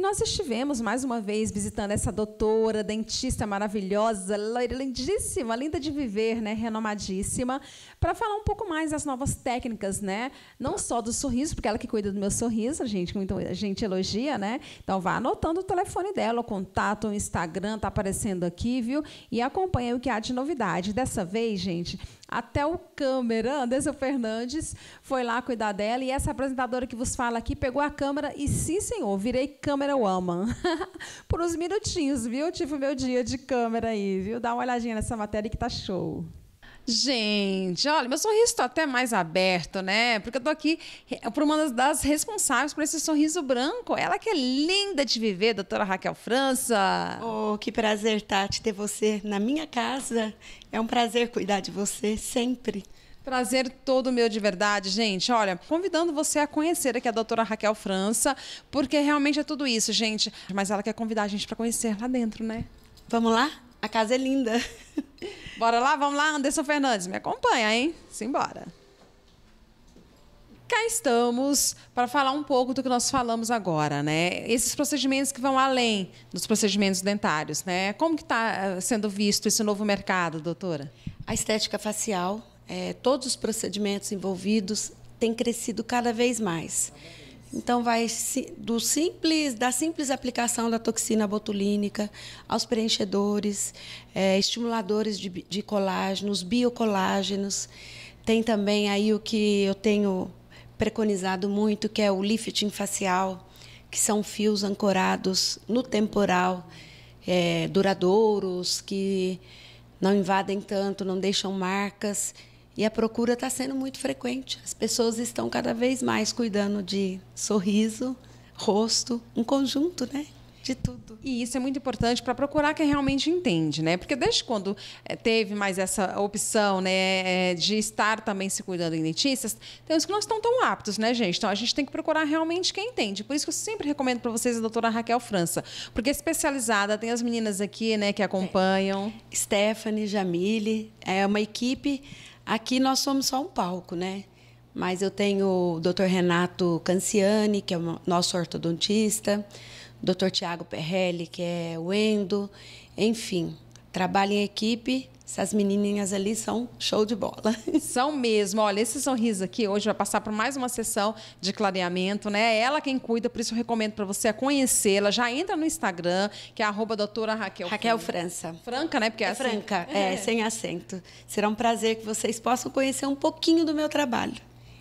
nós estivemos mais uma vez visitando essa doutora, dentista maravilhosa, lindíssima, linda de viver, né, renomadíssima, para falar um pouco mais das novas técnicas, né? Não só do sorriso, porque ela que cuida do meu sorriso, gente, muito a gente elogia, né? Então vá anotando o telefone dela, o contato, o Instagram tá aparecendo aqui, viu? E acompanha o que há de novidade. Dessa vez, gente, até o câmera, Anderson Fernandes, foi lá cuidar dela. E essa apresentadora que vos fala aqui pegou a câmera e, sim, senhor, virei câmera woman. Por uns minutinhos, viu? Tive o meu dia de câmera aí, viu? Dá uma olhadinha nessa matéria que tá show. Gente, olha, meu sorriso está até mais aberto, né? Porque eu tô aqui eh, por uma das responsáveis por esse sorriso branco. Ela que é linda de viver, doutora Raquel França. Oh, que prazer, Tati, ter você na minha casa. É um prazer cuidar de você sempre. Prazer todo meu de verdade, gente. Olha, convidando você a conhecer aqui a doutora Raquel França, porque realmente é tudo isso, gente. Mas ela quer convidar a gente para conhecer lá dentro, né? Vamos lá? A casa é linda. Bora lá, vamos lá, Anderson Fernandes, me acompanha, hein? Simbora. Cá estamos para falar um pouco do que nós falamos agora, né? Esses procedimentos que vão além dos procedimentos dentários, né? Como que está eh, sendo visto esse novo mercado, doutora? A estética facial, é, todos os procedimentos envolvidos têm crescido cada vez mais. Então vai do simples, da simples aplicação da toxina botulínica aos preenchedores, é, estimuladores de, de colágenos, biocolágenos. Tem também aí o que eu tenho preconizado muito, que é o lifting facial, que são fios ancorados no temporal, é, duradouros, que não invadem tanto, não deixam marcas e a procura está sendo muito frequente. As pessoas estão cada vez mais cuidando de sorriso, rosto, um conjunto, né? de tudo. E isso é muito importante para procurar quem realmente entende, né? Porque desde quando eh, teve mais essa opção, né, eh, de estar também se cuidando em dentistas, tem uns que não estão tão aptos, né, gente? Então a gente tem que procurar realmente quem entende. Por isso que eu sempre recomendo para vocês a doutora Raquel França, porque é especializada, tem as meninas aqui, né, que acompanham. É. Stephanie, Jamile, é uma equipe Aqui nós somos só um palco, né? Mas eu tenho o Dr. Renato Canciani, que é o nosso ortodontista, o Dr. Tiago Perrelli, que é o endo, enfim, trabalho em equipe, essas menininhas ali são show de bola. São mesmo. Olha, esse sorriso aqui hoje vai passar por mais uma sessão de clareamento, né? É ela quem cuida, por isso eu recomendo para você conhecê-la. Já entra no Instagram, que é arroba doutora Raquel, Raquel França. Franca, né? Porque é, é assim. Franca, assim... é, é, sem acento. Será um prazer que vocês possam conhecer um pouquinho do meu trabalho.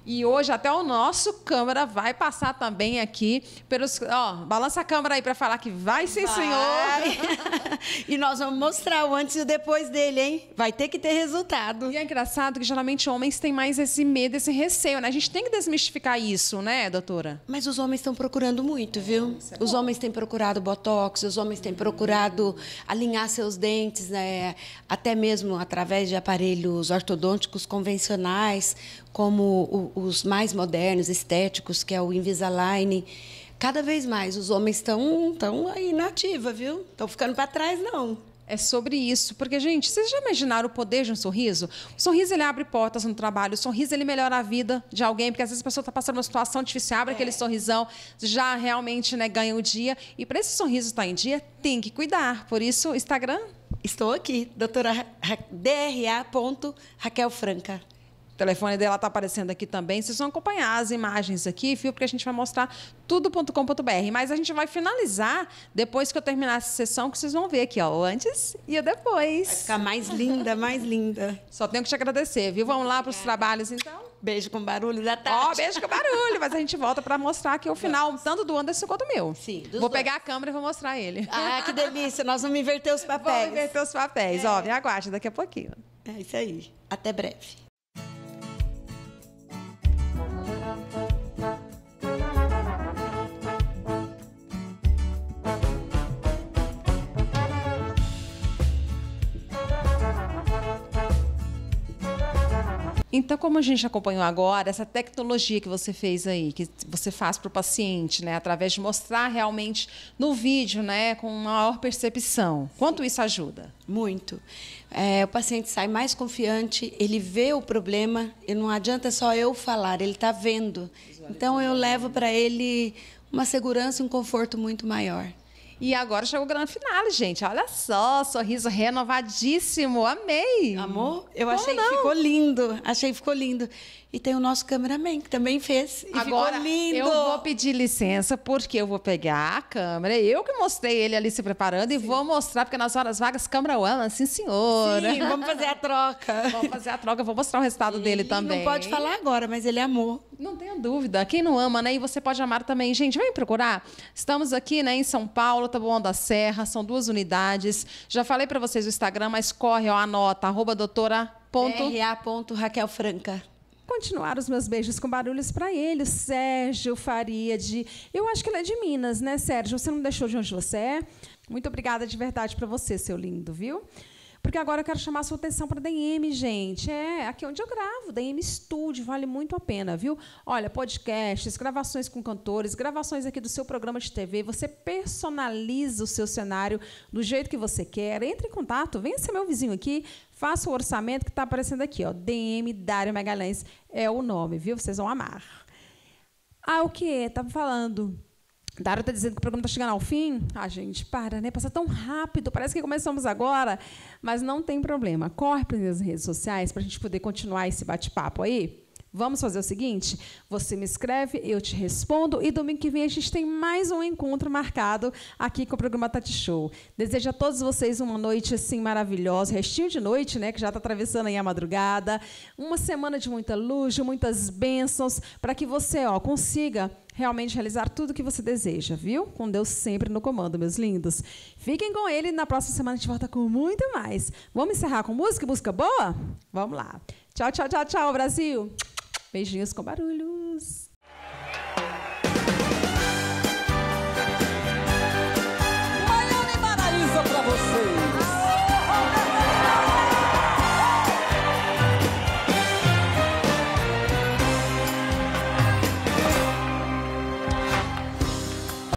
E hoje até o nosso câmara vai passar também aqui pelos, ó, balança a câmera aí para falar que vai sim, vai. senhor. e nós vamos mostrar o antes e o depois dele, hein? Vai ter que ter resultado. E é engraçado que geralmente homens têm mais esse medo, esse receio, né? A gente tem que desmistificar isso, né, doutora? Mas os homens estão procurando muito, viu? É os homens têm procurado botox, os homens têm procurado alinhar seus dentes, né? Até mesmo através de aparelhos ortodônticos convencionais, como o os mais modernos, estéticos, que é o Invisalign. Cada vez mais os homens estão tão aí na ativa, viu? Estão ficando para trás, não. É sobre isso, porque gente, vocês já imaginaram o poder de um sorriso? O sorriso ele abre portas no trabalho, o sorriso ele melhora a vida de alguém, porque às vezes a pessoa está passando uma situação difícil, abre é. aquele sorrisão, já realmente né, ganha o dia. E para esse sorriso estar tá em dia, tem que cuidar. Por isso, Instagram. Estou aqui, doutora DRA. Raquel Franca telefone dela está aparecendo aqui também. Vocês vão acompanhar as imagens aqui, fio, porque a gente vai mostrar tudo.com.br. Mas a gente vai finalizar depois que eu terminar essa sessão, que vocês vão ver aqui, ó, o antes e o depois. Vai ficar mais linda, mais linda. Só tenho que te agradecer, viu? Vamos lá para os trabalhos, então. Beijo com barulho da tarde. Ó, oh, beijo com barulho, mas a gente volta para mostrar aqui o final, tanto do Anderson quanto o meu. Sim, Vou dois. pegar a câmera e vou mostrar ele. Ah, que delícia, nós vamos inverter os papéis. Vamos inverter os papéis, é. ó, me aguarde daqui a pouquinho. É isso aí, até breve. Então, como a gente acompanhou agora, essa tecnologia que você fez aí, que você faz para o paciente, né, através de mostrar realmente no vídeo, né, com maior percepção, quanto isso ajuda? Muito. É, o paciente sai mais confiante, ele vê o problema, e não adianta só eu falar, ele está vendo. Então, eu levo para ele uma segurança e um conforto muito maior. E agora chegou o grande final, gente. Olha só, sorriso renovadíssimo. Amei. Amor, eu Como achei não? que ficou lindo. Achei que ficou lindo. E tem o nosso cameraman, que também fez. E Agora, ficou lindo. eu vou pedir licença, porque eu vou pegar a câmera. É eu que mostrei ele ali se preparando Sim. e vou mostrar, porque nas horas vagas, câmera one, sim, senhora. Sim, vamos fazer a troca. vamos fazer a troca, vou mostrar o resultado dele também. Não pode falar agora, mas ele amou. Não tenha dúvida. Quem não ama, né? E você pode amar também. Gente, vem procurar. Estamos aqui, né, em São Paulo, Taboão da Serra, são duas unidades. Já falei para vocês o Instagram, mas corre, ó, anota, arroba doutora... Ponto... Ra. Raquel Franca continuar os meus beijos com barulhos para ele, o Sérgio Faria de. Eu acho que ele é de Minas, né, Sérgio? Você não deixou de onde você é? Muito obrigada de verdade para você, seu lindo, viu? Porque agora eu quero chamar a sua atenção para DM, gente. É aqui é onde eu gravo, DM Studio, vale muito a pena, viu? Olha, podcasts, gravações com cantores, gravações aqui do seu programa de TV, você personaliza o seu cenário do jeito que você quer. Entre em contato, venha ser meu vizinho aqui, faça o orçamento que está aparecendo aqui, ó. DM Dário Magalhães é o nome, viu? Vocês vão amar. Ah, o que? Tava falando. Dara está dizendo que o programa está chegando ao fim. Ah, gente, para, né? Passa tão rápido. Parece que começamos agora, mas não tem problema. Corre para as redes sociais para a gente poder continuar esse bate-papo aí. Vamos fazer o seguinte: você me escreve, eu te respondo, e domingo que vem a gente tem mais um encontro marcado aqui com o programa Tati Show. Desejo a todos vocês uma noite assim maravilhosa, restinho de noite, né? Que já está atravessando aí a madrugada. Uma semana de muita luz, de muitas bênçãos, para que você ó, consiga realmente realizar tudo o que você deseja, viu? Com Deus sempre no comando, meus lindos. Fiquem com ele, na próxima semana a gente volta com muito mais. Vamos encerrar com música? Música boa? Vamos lá. Tchau, tchau, tchau, tchau, Brasil. Beijinhos com barulhos.